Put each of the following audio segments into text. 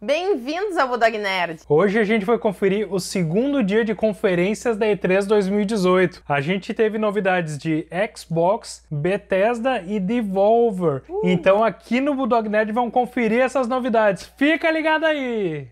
Bem-vindos ao Bulldog Nerd! Hoje a gente vai conferir o segundo dia de conferências da E3 2018. A gente teve novidades de Xbox, Bethesda e Devolver. Uh. Então aqui no Bulldog Nerd vão conferir essas novidades. Fica ligado aí!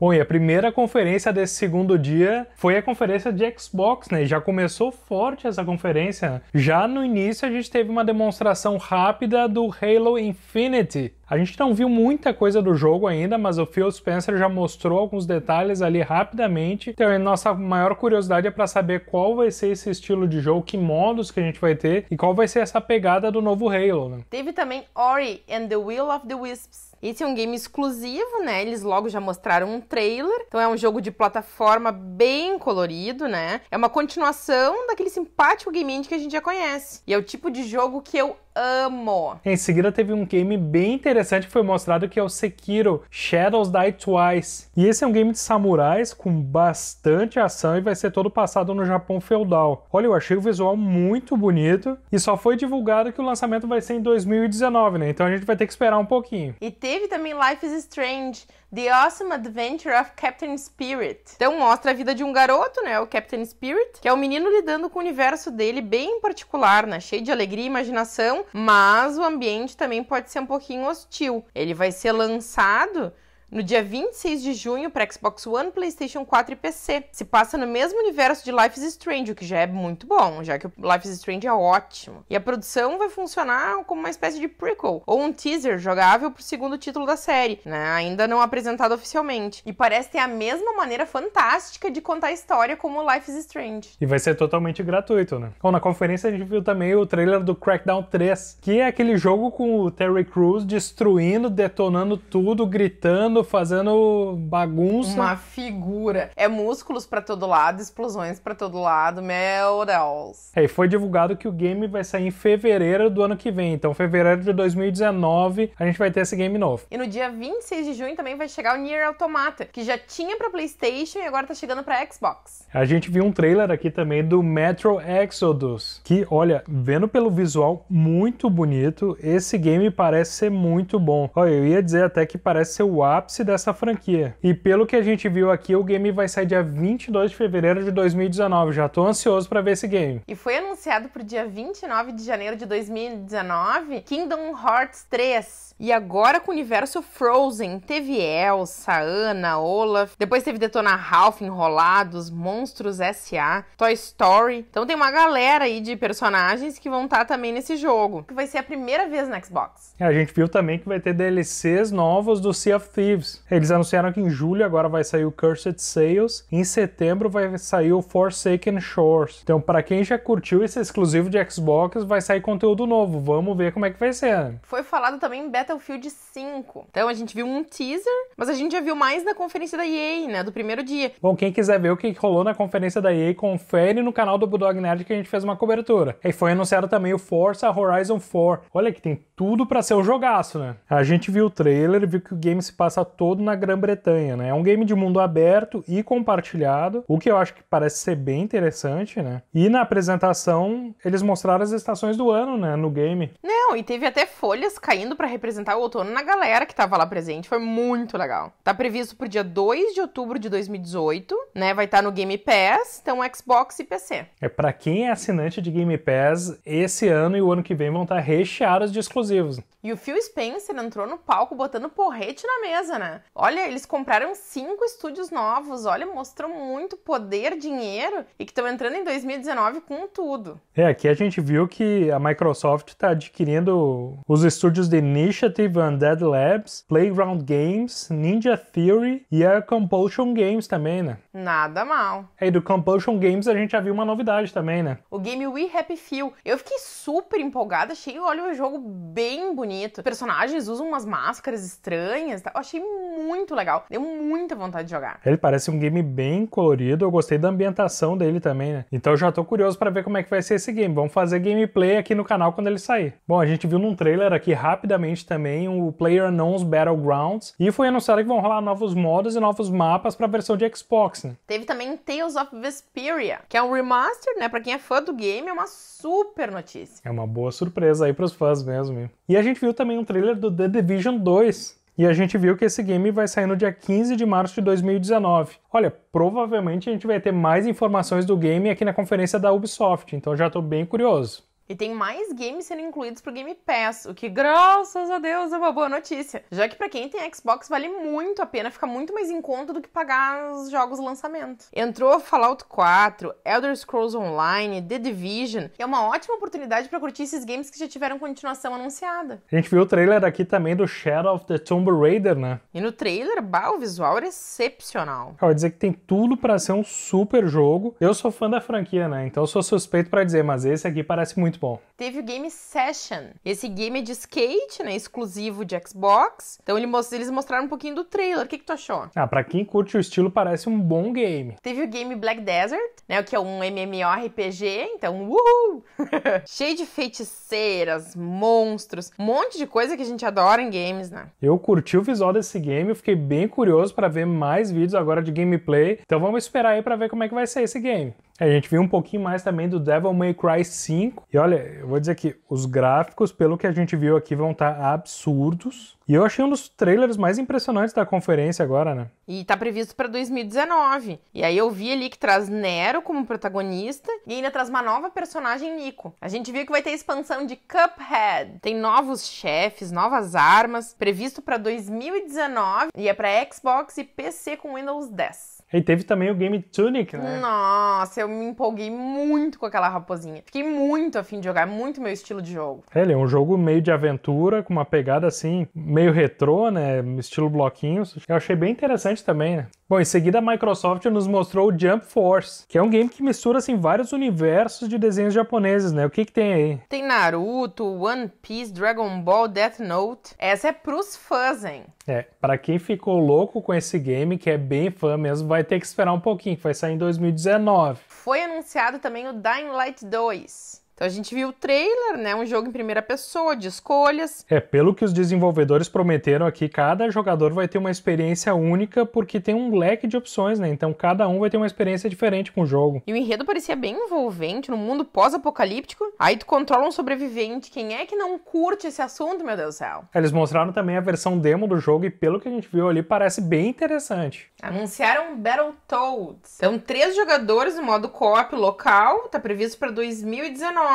Bom, e a primeira conferência desse segundo dia foi a conferência de Xbox, né? Já começou forte essa conferência. Já no início a gente teve uma demonstração rápida do Halo Infinity, a gente não viu muita coisa do jogo ainda, mas o Phil Spencer já mostrou alguns detalhes ali rapidamente. Então, a nossa maior curiosidade é para saber qual vai ser esse estilo de jogo, que modos que a gente vai ter e qual vai ser essa pegada do novo Halo, né? Teve também Ori and the Will of the Wisps. Esse é um game exclusivo, né? Eles logo já mostraram um trailer. Então é um jogo de plataforma bem colorido, né? É uma continuação daquele simpático game indie que a gente já conhece. E é o tipo de jogo que eu amo. Em seguida teve um game bem interessante que foi mostrado que é o Sekiro Shadows Die Twice. E esse é um game de samurais com bastante ação e vai ser todo passado no Japão feudal. Olha, eu achei o visual muito bonito e só foi divulgado que o lançamento vai ser em 2019, né? Então a gente vai ter que esperar um pouquinho. E teve também Life is Strange The Awesome Adventure of Captain Spirit. Então mostra a vida de um garoto, né, o Captain Spirit, que é o um menino lidando com o universo dele bem particular, né, cheio de alegria e imaginação, mas o ambiente também pode ser um pouquinho hostil. Ele vai ser lançado no dia 26 de junho para Xbox One, PlayStation 4 e PC. Se passa no mesmo universo de Life is Strange, o que já é muito bom, já que o Life is Strange é ótimo. E a produção vai funcionar como uma espécie de prequel ou um teaser jogável para o segundo título da série, né? Ainda não apresentado oficialmente. E parece ter a mesma maneira fantástica de contar a história como Life is Strange. E vai ser totalmente gratuito, né? Bom, na conferência a gente viu também o trailer do Crackdown 3, que é aquele jogo com o Terry Crews destruindo, detonando tudo, gritando fazendo bagunça. Uma figura. É músculos para todo lado, explosões para todo lado, meu Deus. É, e foi divulgado que o game vai sair em fevereiro do ano que vem. Então, fevereiro de 2019, a gente vai ter esse game novo. E no dia 26 de junho também vai chegar o Nier Automata, que já tinha para PlayStation e agora tá chegando para Xbox. A gente viu um trailer aqui também do Metro Exodus, que olha, vendo pelo visual muito bonito, esse game parece ser muito bom. Olha, eu ia dizer até que parece ser o app ápice dessa franquia. E pelo que a gente viu aqui, o game vai sair dia 22 de fevereiro de 2019. Já tô ansioso para ver esse game. E foi anunciado pro dia 29 de janeiro de 2019 Kingdom Hearts 3. E agora com o universo Frozen, teve Elsa, Anna, Olaf, depois teve Detona Ralph, Enrolados, Monstros S.A., Toy Story. Então tem uma galera aí de personagens que vão estar tá também nesse jogo, que vai ser a primeira vez no Xbox. É, a gente viu também que vai ter DLCs novos do Sea of Thieves eles anunciaram que em julho agora vai sair o Cursed Sales, em setembro vai sair o Forsaken Shores. Então, para quem já curtiu esse exclusivo de Xbox, vai sair conteúdo novo. Vamos ver como é que vai ser. Foi falado também Battlefield 5. Então, a gente viu um teaser, mas a gente já viu mais na conferência da EA, né, do primeiro dia. Bom, quem quiser ver o que rolou na conferência da EA, confere no canal do Budog Nerd que a gente fez uma cobertura. E foi anunciado também o Forza Horizon 4. Olha que tem tudo para ser um jogaço, né? A gente viu o trailer, viu que o game se passa todo na Grã-Bretanha, né? É um game de mundo aberto e compartilhado, o que eu acho que parece ser bem interessante, né? E na apresentação, eles mostraram as estações do ano, né, no game. Não, e teve até folhas caindo para representar o outono na galera que tava lá presente. Foi muito legal. Tá previsto pro dia 2 de outubro de 2018, né? Vai estar tá no Game Pass, então Xbox e PC. É para quem é assinante de Game Pass, esse ano e o ano que vem vão estar tá recheados de exclusivos. E o Phil Spencer entrou no palco botando porrete na mesa, né? Olha, eles compraram cinco estúdios novos, olha, mostrou muito poder, dinheiro e que estão entrando em 2019 com tudo. É, aqui a gente viu que a Microsoft está adquirindo os estúdios de Initiative Undead Labs, Playground Games, Ninja Theory e a Compulsion Games também, né? Nada mal. É, e do Compulsion Games a gente já viu uma novidade também, né? O game We Happy Feel. Eu fiquei super empolgada, achei, olha, um jogo bem bonito bonito. Personagens usam umas máscaras estranhas. Tá? Eu achei muito legal. Deu muita vontade de jogar. Ele parece um game bem colorido. Eu gostei da ambientação dele também, né? Então eu já tô curioso para ver como é que vai ser esse game. Vamos fazer gameplay aqui no canal quando ele sair. Bom, a gente viu num trailer aqui rapidamente também o player PlayerUnknown's Battlegrounds e foi anunciado que vão rolar novos modos e novos mapas para a versão de Xbox. Né? Teve também Tales of Vesperia, que é um remaster, né? Para quem é fã do game, é uma super notícia. É uma boa surpresa aí para os fãs mesmo. E a gente viu também um trailer do The Division 2, e a gente viu que esse game vai sair no dia 15 de março de 2019. Olha, provavelmente a gente vai ter mais informações do game aqui na conferência da Ubisoft, então já estou bem curioso. E tem mais games sendo incluídos pro Game Pass, o que, graças a Deus, é uma boa notícia. Já que para quem tem Xbox vale muito a pena, fica muito mais em conta do que pagar os jogos lançamento. Entrou Fallout 4, Elder Scrolls Online, The Division. É uma ótima oportunidade para curtir esses games que já tiveram continuação anunciada. A gente viu o trailer aqui também do Shadow of the Tomb Raider, né? E no trailer, bah, o visual era excepcional. Quer dizer que tem tudo para ser um super jogo. Eu sou fã da franquia, né? Então sou suspeito para dizer, mas esse aqui parece muito muito bom. Teve o game Session. Esse game é de skate, né? Exclusivo de Xbox. Então eles mostraram um pouquinho do trailer. O que, que tu achou? Ah, pra quem curte o estilo, parece um bom game. Teve o game Black Desert, né? O que é um MMORPG. Então, uhul! Cheio de feiticeiras, monstros, um monte de coisa que a gente adora em games, né? Eu curti o visual desse game, eu fiquei bem curioso para ver mais vídeos agora de gameplay. Então vamos esperar aí para ver como é que vai ser esse game. É, a gente viu um pouquinho mais também do Devil May Cry 5. E olha, eu vou dizer que os gráficos, pelo que a gente viu aqui, vão estar tá absurdos. E eu achei um dos trailers mais impressionantes da conferência agora, né? E tá previsto para 2019. E aí eu vi ali que traz Nero como protagonista e ainda traz uma nova personagem, Nico. A gente viu que vai ter expansão de Cuphead. Tem novos chefes, novas armas, previsto para 2019 e é para Xbox e PC com Windows 10. E teve também o Game Tunic, né? Nossa, eu me empolguei muito com aquela raposinha. Fiquei muito afim de jogar, é muito meu estilo de jogo. É, ele é um jogo meio de aventura, com uma pegada assim, meio retrô, né? Estilo bloquinhos. Eu achei bem interessante também, né? Bom, em seguida a Microsoft nos mostrou o Jump Force, que é um game que mistura assim vários universos de desenhos japoneses, né? O que que tem aí? Tem Naruto, One Piece, Dragon Ball, Death Note. Essa é pros fãs, hein? É, para quem ficou louco com esse game, que é bem fã mesmo, vai ter que esperar um pouquinho, que vai sair em 2019. Foi anunciado também o Dying Light 2. Então a gente viu o trailer, né? Um jogo em primeira pessoa, de escolhas. É, pelo que os desenvolvedores prometeram aqui, cada jogador vai ter uma experiência única porque tem um leque de opções, né? Então cada um vai ter uma experiência diferente com o jogo. E o enredo parecia bem envolvente, no mundo pós-apocalíptico. Aí tu controla um sobrevivente. Quem é que não curte esse assunto, meu Deus do céu? Eles mostraram também a versão demo do jogo e pelo que a gente viu ali, parece bem interessante. Anunciaram Battletoads. São então, três jogadores no modo co-op local, tá previsto para 2019.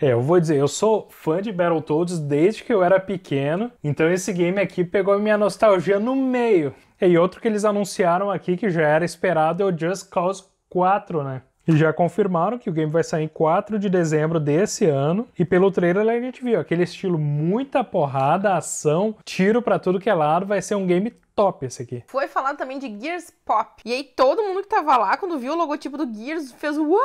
É, eu vou dizer, eu sou fã de Battletoads desde que eu era pequeno, então esse game aqui pegou minha nostalgia no meio. E outro que eles anunciaram aqui que já era esperado é o Just Cause 4, né? E já confirmaram que o game vai sair em 4 de dezembro desse ano. E pelo trailer a gente viu aquele estilo muita porrada, ação, tiro para tudo que é lado. Vai ser um game top esse aqui. Foi falado também de Gears Pop. E aí todo mundo que tava lá, quando viu o logotipo do Gears, fez uau!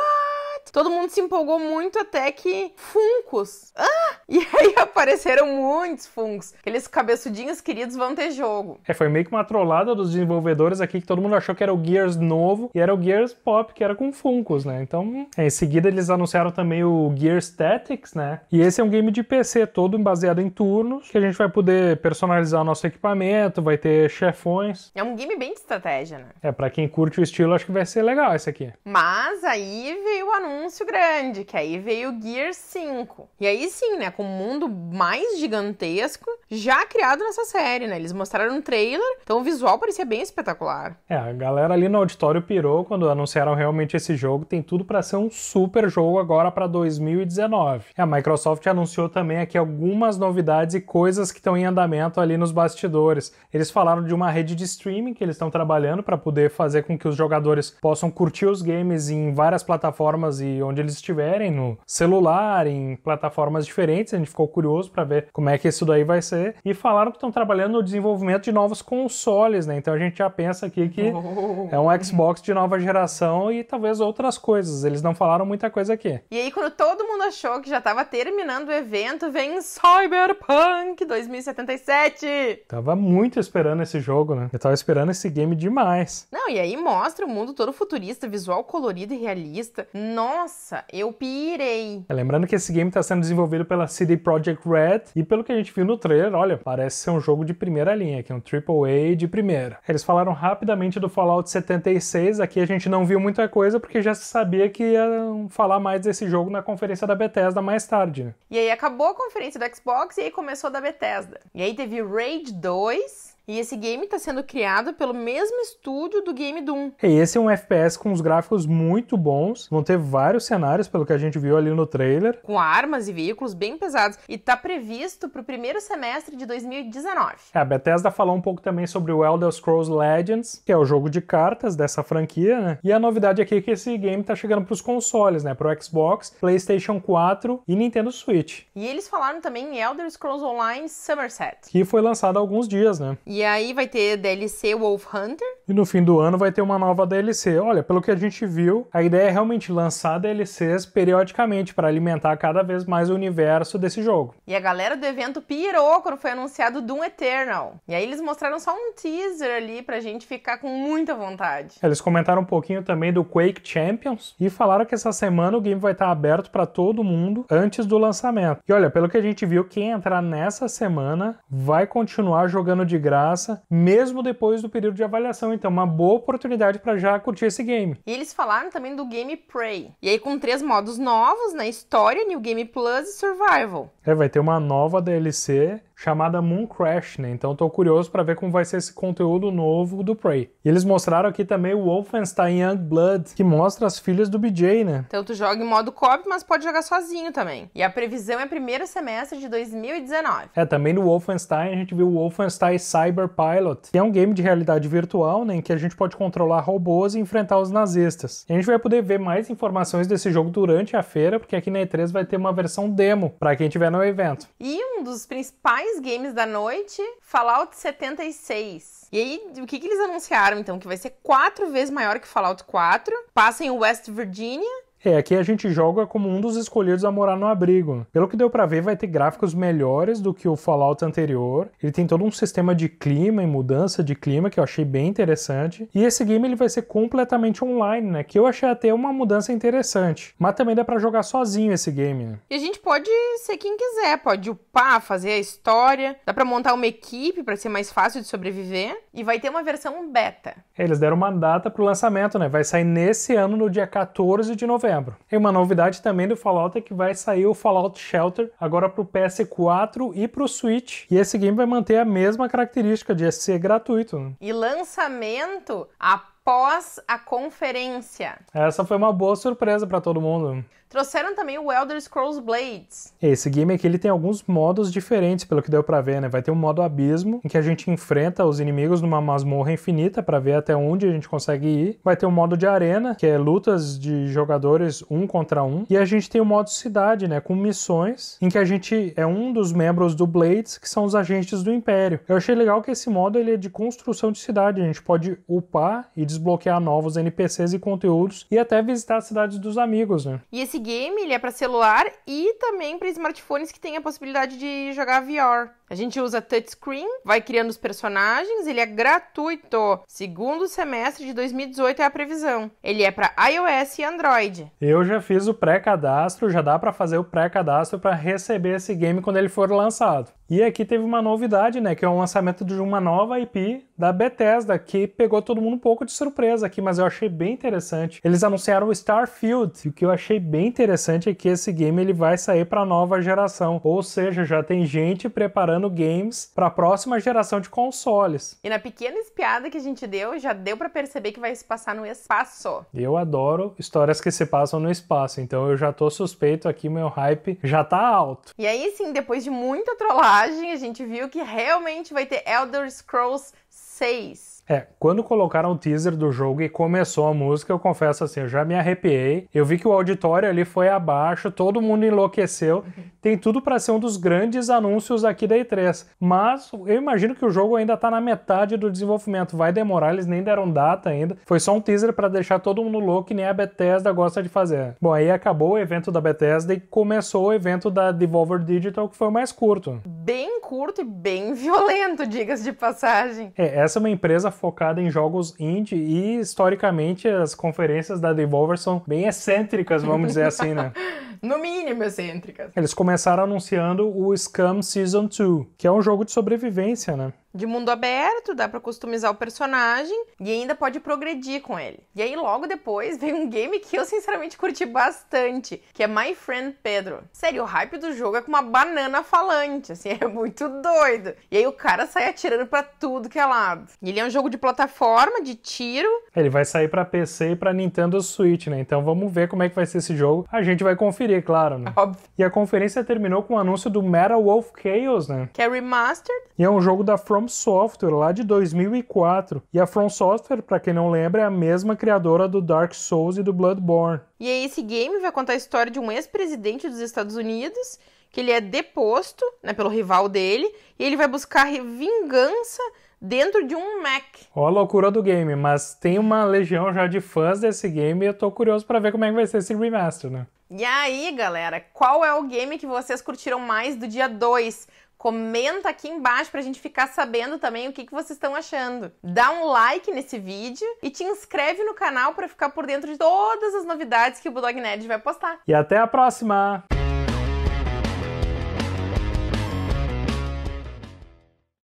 Todo mundo se empolgou muito até que funcos. Ah! E aí apareceram muitos funcos. Aqueles cabeçudinhos queridos vão ter jogo. É, foi meio que uma trollada dos desenvolvedores aqui que todo mundo achou que era o Gears novo e era o Gears Pop, que era com funcos, né? Então, é, em seguida eles anunciaram também o Gears Tactics, né? E esse é um game de PC todo baseado em turnos, que a gente vai poder personalizar o nosso equipamento, vai ter chefões. É um game bem de estratégia, né? É, para quem curte o estilo, acho que vai ser legal esse aqui. Mas aí veio o anúncio anúncio grande, que aí veio o Gear 5. E aí sim, né, com o mundo mais gigantesco já criado nessa série, né? Eles mostraram um trailer, então o visual parecia bem espetacular. É, a galera ali no auditório pirou quando anunciaram realmente esse jogo, tem tudo para ser um super jogo agora para 2019. É, a Microsoft anunciou também aqui algumas novidades e coisas que estão em andamento ali nos bastidores. Eles falaram de uma rede de streaming que eles estão trabalhando para poder fazer com que os jogadores possam curtir os games em várias plataformas e onde eles estiverem, no celular, em plataformas diferentes. A gente ficou curioso para ver como é que isso daí vai ser. E falaram que estão trabalhando no desenvolvimento de novos consoles, né? Então a gente já pensa aqui que oh. é um Xbox de nova geração e talvez outras coisas. Eles não falaram muita coisa aqui. E aí, quando todo mundo achou que já estava terminando o evento, vem Cyberpunk 2077. Tava muito esperando esse jogo, né? Eu tava esperando esse game demais. Não, e aí mostra o mundo todo futurista, visual colorido e realista. Nossa, nossa, eu pirei. É, lembrando que esse game está sendo desenvolvido pela CD Projekt Red e pelo que a gente viu no trailer, olha, parece ser um jogo de primeira linha, que é um AAA de primeira. Eles falaram rapidamente do Fallout 76, aqui a gente não viu muita coisa porque já se sabia que iam falar mais desse jogo na conferência da Bethesda mais tarde. Né? E aí acabou a conferência do Xbox e aí começou a da Bethesda. E aí teve Raid 2, e esse game está sendo criado pelo mesmo estúdio do game Doom. E esse é um FPS com os gráficos muito bons. Vão ter vários cenários, pelo que a gente viu ali no trailer. Com armas e veículos bem pesados. E está previsto para o primeiro semestre de 2019. É, a Bethesda falou um pouco também sobre o Elder Scrolls Legends, que é o jogo de cartas dessa franquia, né? E a novidade aqui é que esse game está chegando para os consoles, né? Para o Xbox, PlayStation 4 e Nintendo Switch. E eles falaram também em Elder Scrolls Online Somerset. Que foi lançado há alguns dias, né? E e aí vai ter DLC Wolf Hunter, e no fim do ano vai ter uma nova DLC. Olha, pelo que a gente viu, a ideia é realmente lançar DLCs periodicamente para alimentar cada vez mais o universo desse jogo. E a galera do evento pirou quando foi anunciado Doom Eternal. E aí eles mostraram só um teaser ali pra gente ficar com muita vontade. Eles comentaram um pouquinho também do Quake Champions e falaram que essa semana o game vai estar aberto para todo mundo antes do lançamento. E olha, pelo que a gente viu, quem entrar nessa semana vai continuar jogando de graça, mesmo depois do período de avaliação então é uma boa oportunidade para já curtir esse game. E eles falaram também do Game Prey. E aí com três modos novos, na né? História, New Game Plus e Survival. É, vai ter uma nova DLC chamada Moon Crash, né? Então estou curioso para ver como vai ser esse conteúdo novo do Prey. E eles mostraram aqui também o Wolfenstein Youngblood, que mostra as filhas do BJ, né? Então tu joga em modo co-op, mas pode jogar sozinho também. E a previsão é primeiro semestre de 2019. É, também no Wolfenstein a gente viu o Wolfenstein Cyber Pilot, que é um game de realidade virtual, né, em que a gente pode controlar robôs e enfrentar os nazistas. E a gente vai poder ver mais informações desse jogo durante a feira, porque aqui na E3 vai ter uma versão demo para quem estiver no evento. E um dos principais games da noite, Fallout 76. E aí, o que, que eles anunciaram então? Que vai ser quatro vezes maior que Fallout 4, passa em West Virginia é, aqui a gente joga como um dos escolhidos a morar no abrigo. Pelo que deu para ver, vai ter gráficos melhores do que o Fallout anterior. Ele tem todo um sistema de clima e mudança de clima que eu achei bem interessante. E esse game ele vai ser completamente online, né? Que eu achei até uma mudança interessante. Mas também dá para jogar sozinho esse game. Né? E a gente pode ser quem quiser, pode upar, fazer a história, dá para montar uma equipe para ser mais fácil de sobreviver e vai ter uma versão beta. É, eles deram uma data pro lançamento, né? Vai sair nesse ano no dia 14 de novembro novembro. E uma novidade também do Fallout é que vai sair o Fallout Shelter agora para o PS4 e para o Switch. E esse game vai manter a mesma característica de ser gratuito. Né? E lançamento após a conferência. Essa foi uma boa surpresa para todo mundo. Trouxeram também o Elder Scrolls Blades. Esse game aqui ele tem alguns modos diferentes, pelo que deu para ver, né? Vai ter um modo abismo, em que a gente enfrenta os inimigos numa masmorra infinita para ver até onde a gente consegue ir. Vai ter um modo de arena, que é lutas de jogadores um contra um. E a gente tem o modo cidade, né? Com missões, em que a gente é um dos membros do Blades, que são os agentes do Império. Eu achei legal que esse modo ele é de construção de cidade. A gente pode upar e desbloquear novos NPCs e conteúdos e até visitar as cidades dos amigos, né? E esse esse game ele é para celular e também para smartphones que tem a possibilidade de jogar VR. A gente usa touchscreen, vai criando os personagens, ele é gratuito. Segundo semestre de 2018 é a previsão. Ele é para iOS e Android. Eu já fiz o pré-cadastro, já dá para fazer o pré-cadastro para receber esse game quando ele for lançado. E aqui teve uma novidade, né, que é o lançamento de uma nova IP da Bethesda, que pegou todo mundo um pouco de surpresa aqui, mas eu achei bem interessante. Eles anunciaram o Starfield, e o que eu achei bem interessante é que esse game ele vai sair para nova geração, ou seja, já tem gente preparando preparando games para a próxima geração de consoles. E na pequena espiada que a gente deu, já deu para perceber que vai se passar no espaço. Eu adoro histórias que se passam no espaço, então eu já tô suspeito aqui, meu hype já tá alto. E aí sim, depois de muita trollagem, a gente viu que realmente vai ter Elder Scrolls 6. É, quando colocaram o teaser do jogo e começou a música, eu confesso assim, eu já me arrepiei. Eu vi que o auditório ali foi abaixo, todo mundo enlouqueceu. Uhum. Tem tudo para ser um dos grandes anúncios aqui da E3. Mas eu imagino que o jogo ainda tá na metade do desenvolvimento, vai demorar, eles nem deram data ainda. Foi só um teaser para deixar todo mundo louco, que nem a Bethesda gosta de fazer. Bom, aí acabou o evento da Bethesda e começou o evento da Devolver Digital, que foi o mais curto. Bem curto e bem violento, diga-se de passagem. É, essa é uma empresa focada em jogos indie e, historicamente, as conferências da Devolver são bem excêntricas, vamos dizer assim, né? no mínimo excêntricas. Eles começaram anunciando o Scum Season 2, que é um jogo de sobrevivência, né? de mundo aberto, dá para customizar o personagem e ainda pode progredir com ele. E aí logo depois vem um game que eu sinceramente curti bastante, que é My Friend Pedro. Sério, o hype do jogo é com uma banana falante, assim, é muito doido. E aí o cara sai atirando para tudo que é lado. E ele é um jogo de plataforma, de tiro. Ele vai sair para PC e para Nintendo Switch, né? Então vamos ver como é que vai ser esse jogo. A gente vai conferir, claro, né? Óbvio. E a conferência terminou com o anúncio do Metal Wolf Chaos, né? Que é remastered. E é um jogo da From From Software, lá de 2004. E a From Software, para quem não lembra, é a mesma criadora do Dark Souls e do Bloodborne. E aí esse game vai contar a história de um ex-presidente dos Estados Unidos que ele é deposto né, pelo rival dele e ele vai buscar vingança dentro de um Mac. Ó a loucura do game, mas tem uma legião já de fãs desse game e eu tô curioso para ver como é que vai ser esse remaster, né? E aí, galera, qual é o game que vocês curtiram mais do dia 2? Comenta aqui embaixo para a gente ficar sabendo também o que, que vocês estão achando. Dá um like nesse vídeo e te inscreve no canal para ficar por dentro de todas as novidades que o Bulldog Nerd vai postar. E até a próxima!